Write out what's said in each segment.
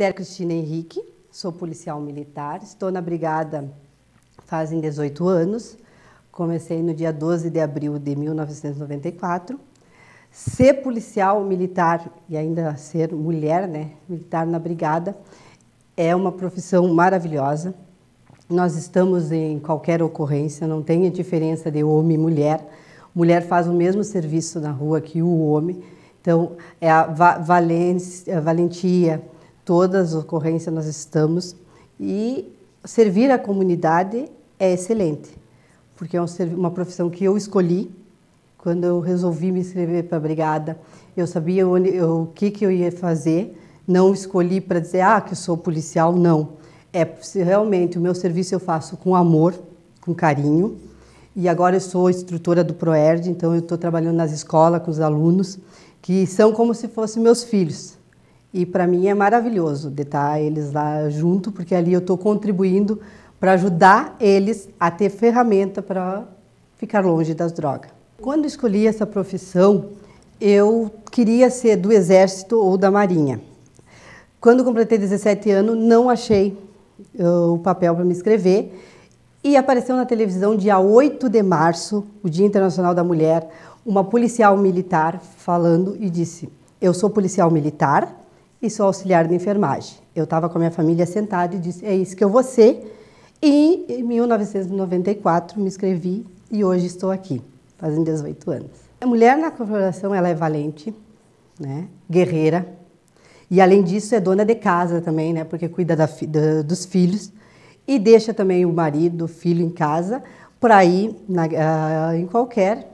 Esther Cristina Henrique, sou policial militar, estou na brigada fazem 18 anos. Comecei no dia 12 de abril de 1994. Ser policial militar e ainda ser mulher, né, militar na brigada, é uma profissão maravilhosa. Nós estamos em qualquer ocorrência, não tem a diferença de homem e mulher. Mulher faz o mesmo serviço na rua que o homem. Então, é a valência, a valentia, todas as ocorrências nós estamos e servir a comunidade é excelente, porque é uma profissão que eu escolhi quando eu resolvi me inscrever para a brigada. Eu sabia onde, eu, o que, que eu ia fazer, não escolhi para dizer, ah, que eu sou policial, não. É realmente o meu serviço eu faço com amor, com carinho. E agora eu sou instrutora do Proerd, então eu estou trabalhando nas escolas com os alunos, que são como se fossem meus filhos. E para mim é maravilhoso de estar tá eles lá junto, porque ali eu estou contribuindo para ajudar eles a ter ferramenta para ficar longe das drogas. Quando escolhi essa profissão, eu queria ser do Exército ou da Marinha. Quando completei 17 anos, não achei o papel para me inscrever e apareceu na televisão, dia 8 de março, o Dia Internacional da Mulher, uma policial militar falando e disse: Eu sou policial militar, e sou auxiliar de enfermagem. Eu estava com a minha família sentada e disse: É isso que eu vou ser. E em 1994 me inscrevi e hoje estou aqui, fazendo 18 anos. A mulher na corporação ela é valente, né? guerreira, e além disso é dona de casa também, né? porque cuida da, dos filhos e deixa também o marido, o filho em casa para ir na, ah, em qualquer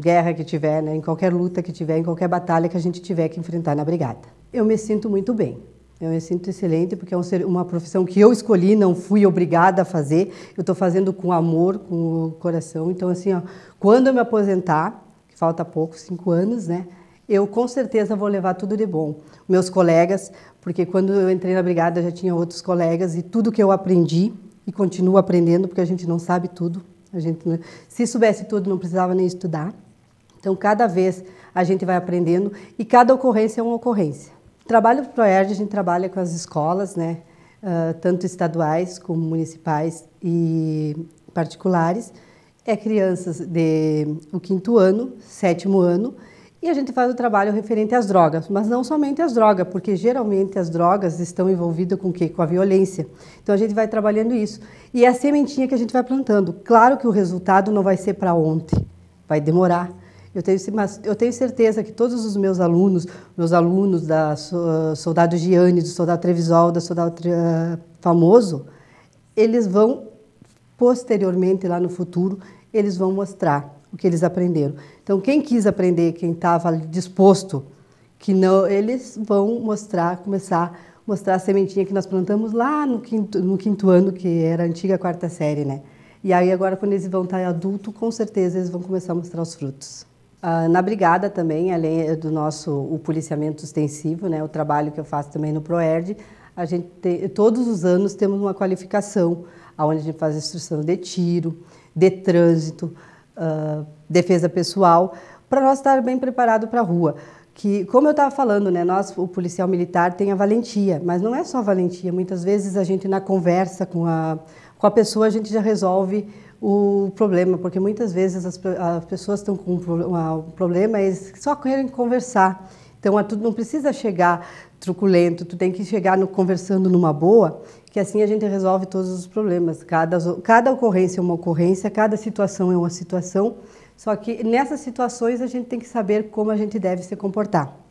guerra que tiver, né? em qualquer luta que tiver, em qualquer batalha que a gente tiver que enfrentar na brigada. Eu me sinto muito bem. Eu me sinto excelente porque é um ser, uma profissão que eu escolhi, não fui obrigada a fazer. Eu estou fazendo com amor, com o coração. Então, assim, ó, quando eu me aposentar, que falta pouco, cinco anos, né? Eu com certeza vou levar tudo de bom. Meus colegas, porque quando eu entrei na brigada já tinha outros colegas e tudo que eu aprendi e continuo aprendendo, porque a gente não sabe tudo. A gente não... se soubesse tudo não precisava nem estudar. Então, cada vez a gente vai aprendendo e cada ocorrência é uma ocorrência. Trabalho pro Proerd, a gente trabalha com as escolas, né? Uh, tanto estaduais como municipais e particulares. É crianças de o quinto ano, sétimo ano, e a gente faz o trabalho referente às drogas, mas não somente às drogas, porque geralmente as drogas estão envolvidas com o quê? Com a violência. Então a gente vai trabalhando isso. E é a sementinha que a gente vai plantando. Claro que o resultado não vai ser para ontem, vai demorar, eu tenho, eu tenho certeza que todos os meus alunos, meus alunos da Soldado Gianni, do Soldado Trevisol, da Soldado uh, Famoso, eles vão, posteriormente, lá no futuro, eles vão mostrar o que eles aprenderam. Então, quem quis aprender, quem estava disposto, que não, eles vão mostrar, começar a mostrar a sementinha que nós plantamos lá no quinto, no quinto ano, que era a antiga quarta série, né? E aí agora quando eles vão estar adulto, com certeza eles vão começar a mostrar os frutos. Ah, na brigada também, além eh, do nosso o policiamento extensivo, né, o trabalho que eu faço também no Proerd, a gente tem, todos os anos temos uma qualificação, onde a gente faz instrução de tiro, de trânsito, ah, defesa pessoal, para nós estar bem preparado para a rua. Que, como eu estava falando, né, nós, o policial militar, tem a valentia, mas não é só valentia. Muitas vezes a gente, na conversa com a, com a pessoa, a gente já resolve o problema, porque muitas vezes as, as pessoas estão com um problema e só querem conversar. Então, é, tu não precisa chegar truculento, tu tem que chegar no, conversando numa boa, que assim a gente resolve todos os problemas. Cada, cada ocorrência é uma ocorrência, cada situação é uma situação, só que nessas situações a gente tem que saber como a gente deve se comportar.